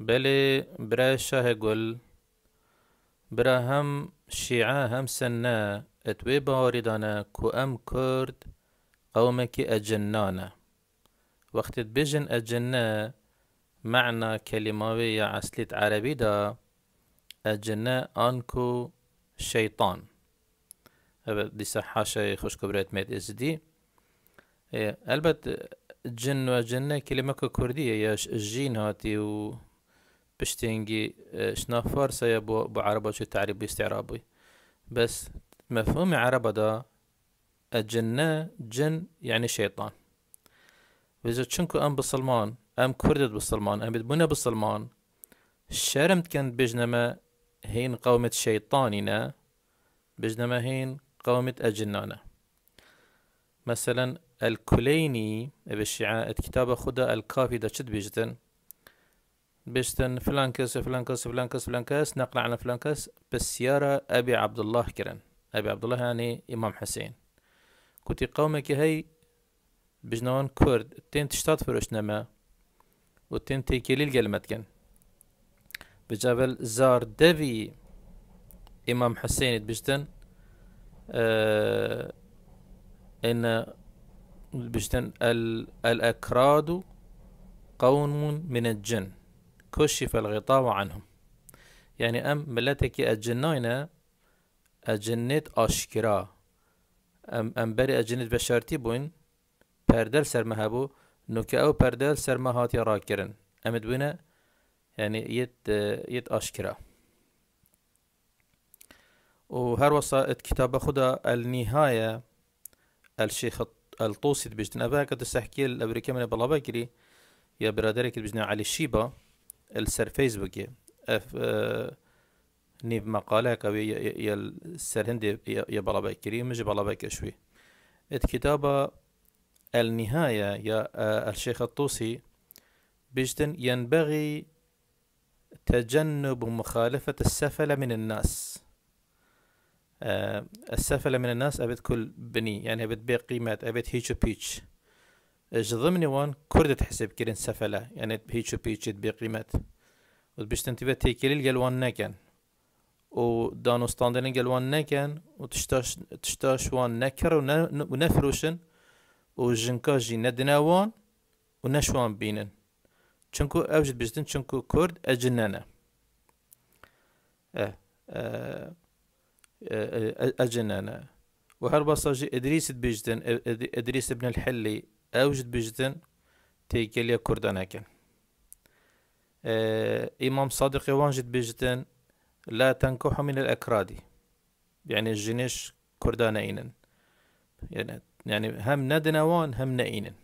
بلي برای شاه گل برای هم شیعه هم سنه اتوی باوری دانه که ام کرد قومکی اجنانه وقتی بجن اجنه معنى كلماوي عسليت عربی دا آنکو أنكو شيطان دي حاشا خوش كبريت ميت اس دي إيه، البت جن کلمه که كردية یا جین هاتی و بشتينجي آه، شنا فارسية بو بعربة شو تعريب استعرابي بس مفهوم عربة دا الجنة جن يعني شيطان وإذا تشنكو أم بسلمان أم كردت بسلمان أم بدبونا بسلمان الشرم كان بجنما هين قومة شيطاننا بجنما هين قومة أجنانا مثلا الكليني بشعاء الكتابة خدا الكافي دا شد بجتن بشتن فلان فلانكس فلانكس فلانكس فلان نقل على فلانكس بالسيارة أبي عبد الله كرن أبي عبد الله يعني إمام حسين كنت قومك هي بجنوان كرد تين تشتات فروش نما تين تيكيلي القلمت كن بجابل زار دبي إمام حسين بجتن آه إن بجتن الأكراد قوم من الجن كشف الغطاء عنهم يعني ام ملتك اجناينا اجنت اشكرا ام ام بري اجنت بشارتي بوين پردل سر مهبو نوك او پردل سر مهاتي راكرن ام بونا يعني يت يت اشكرا هر وصائد كتاب خدا النهاية الشيخ الطوسي بجدنا باكت السحكي الأمريكي من بلا يا برادرك بجنا علي الشيبة السر فيسبوك اف آه، نيف مقالة كوي يا السر هندي يا بلابا كريم مش بلابا شوي الكتابة النهاية يا آه، الشيخ الطوسي بجدن ينبغي تجنب مخالفة السفلة من الناس آه، السفلة من الناس أبد كل بني يعني أبد بقيمة أبد هيجو بيتش ضمن وان كرد تحسب كرين سفلة يعني بيتشو بيتشت بقيمت وبشتنتبه تيكيليل قالوان نكن ودانوستاندين قالوان نكن وتشتاش تشتاش وان نكر ونفروشن وجنكاجي ندناوان ونشوان بينن چونكو اوجد بجدن چونكو كرد اجنانا اه اه اجنانا وهر بصاجي ادريس بجدن ادريس ابن الحلي اوجد بجدن ئەوژت بژتن تێکگەلیە کوردانەکەن آه، امام سادقی وانژت بجدن لا تنكح من الأكراد يعني الجنش كردان إينن يعني, يعني هم ندنوان هم نئينن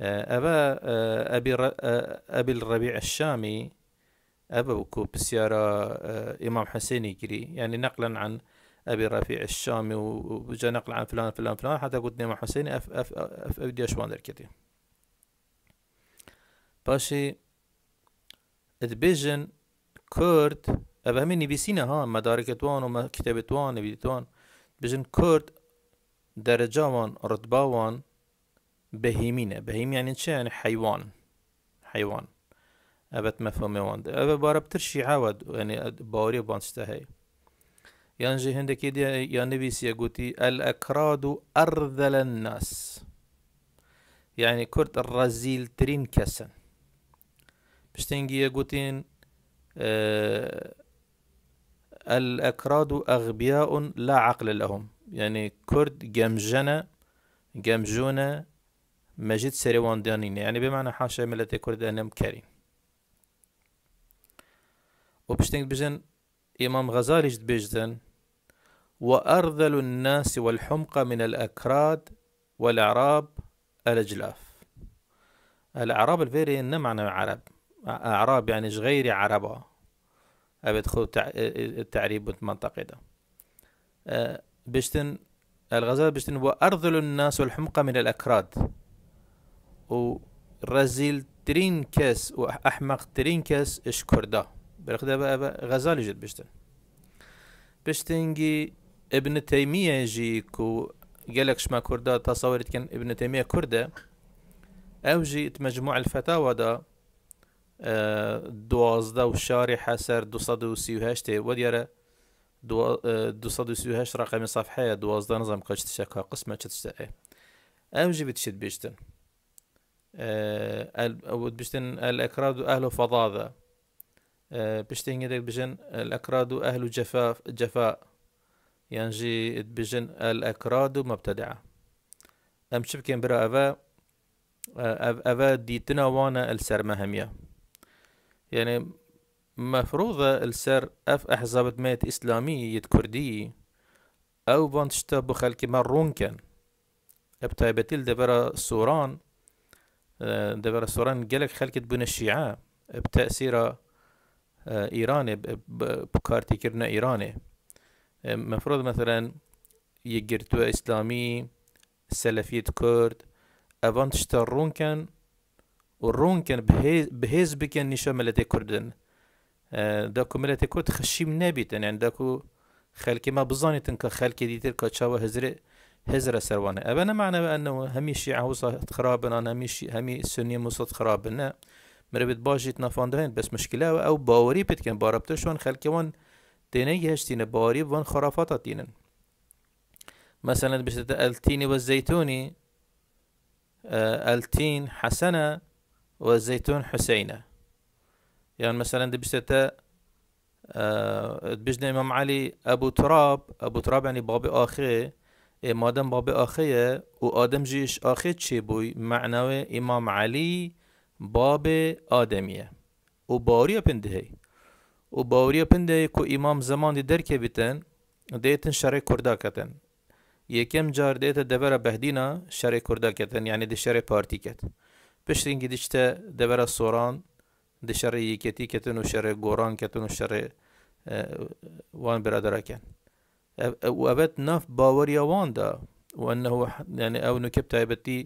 آه، أبا آه، أبي, أبي الربيع الشامي أبا وكو بسيارة إمام حسيني كري يعني نقلا عن ابي رفيع الشامي وجا نقل عن فلان فلان فلان حتى قلت نيمو حسيني اف اف اف افدي اشوان الكتي باشي ادبيجن كورد ابا همي نبيسينا ها مدارك توان وما كتاب توان نبي توان بجن كرد درجة وان رتبة وان بهيمينة بهيم يعني شي يعني حيوان حيوان ابت مفهومي وان أبت بارب ترشي عاود يعني باوري بانشتا هي ينجي هندك يدي یان نویسیە گوتی ئەل ئەکراد و ئەردەلە ناس یعنی يعني کورد ڕەزیلترین کەسن پشتنگیە گوتین ئەل آه، ئەکراد و لا عقل لەهم یعنی يعني کورد گەمژەنە گەمژونە مەجد سەرێواندانینە یعنی يعني بمانە حاشە ملەتی کوردانم کەرین و پشتنگ بژن ئێمام غەزاریش وأرذل الناس والحمقى من الأكراد والأعراب الأجلاف الأعراب الفيري إن معنى عرب أعراب يعني غير عربة أبي تخو التعريب المنطقي ده أه بشتن الغزال بشتن وأرذل الناس والحمقى من الأكراد ورزيل ترين كاس وأحمق ترين كاس إشكر ده برخدا بقى, غزال يجد بشتن بشتنجي ابن تيمية جي كو قالك شما كردا تصورت كان ابن تيمية كردة او جيت مجموع الفتاوى دا دوازدا وشاري حسر دو صدو سيو هاشتي وديارة دو, دو صد و سي رقم صفحة دوازدا نظام قاش تشكها قسمة تشتاقه او جي بتشد بيشتن او بيشتن الاكراد اهل فضاضة بيشتن يدك بجن الاكراد اهل جفاف جفاء ينجي بجن الأكراد مبتدعة أم شبكين برا أفا أفا ديتنا وانا السر مهمية يعني مفروضة السر أف أحزاب إسلامي إسلامية كردي أو بانتشتا بخلك مرون كان ابتايبتيل دبرا سوران دبرا سوران قالك خلكت بن الشيعة بتأثير آه، إيراني بكارتي كرنا إيراني مفروض مثلا يجرتوا اسلامي سلفية كرد افان تشترون كان والرون كان بهيز بكن نشا ملتي كردن داكو ملتي كرد خشيم نابت يعني داكو خالكي ما بزاني تنكا خالكي دي تلك تشاوى هزر هزر سروانا ابانا معنى بأنه همي الشيعة وصلت خرابنا همي همي سنية وصلت خرابنا مربت باجيتنا فاندهين بس مشكلة أو باوري بتكن باربتشون خالكي وان تيني يهشتين باري وان خرافاتا تينن مثلا بشتت التين والزيتوني آه التين حسنة والزيتون حسينة يعني مثلا بشتت آه إمام علي أبو تراب أبو تراب يعني بابي آخي إيه، مادم بابي آخيه و آدم جيش آخي چه بوي معنوي إمام علي باب آدمية و باريا بندهي û baweriya pind e ku îmam zimanê derkevîtin dêtin şerê Kurda ketin. Yekêm car dête devera behdîna şerê Kurda ketin yanî di şerê partî ket. Piştîn gidiç te devera soran di şerê yeketî ketin û şerê goran ketin û şerê e, wan biradera ken. û e, evet nav baweriya wan da وأنه يعني أو نكب تايبتي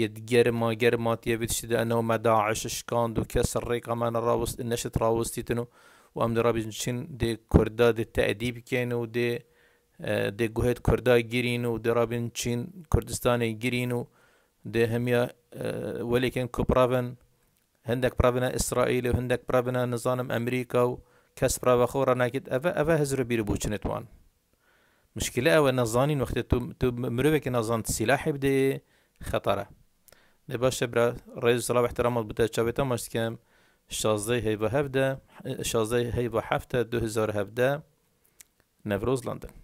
يتجرما جرما تيبتشي أنه ما داعش شكاند وكسر ريقا ما نراوس النشط راوستي تنو و ام درابی چین د کردا د تعدیب کین او د د گوهت کردا گیرین او درابین چین کردستان گیرین او د همیا ولیکن کپراون هندك برافنا اسرائيل وهندك برافنا نظام امريكا وكس برافا خورا ناكد افا افا هزرو بيرو بوچنتوان مشكلة او نظانين وقت تو تو مروك نظان سلاح بدي خطرة دي باش برا رئيس صلاح احترامات بتا چاويتا مشت كام 16 هیبا 17 16 هیبا 7 2017 نوروز لندن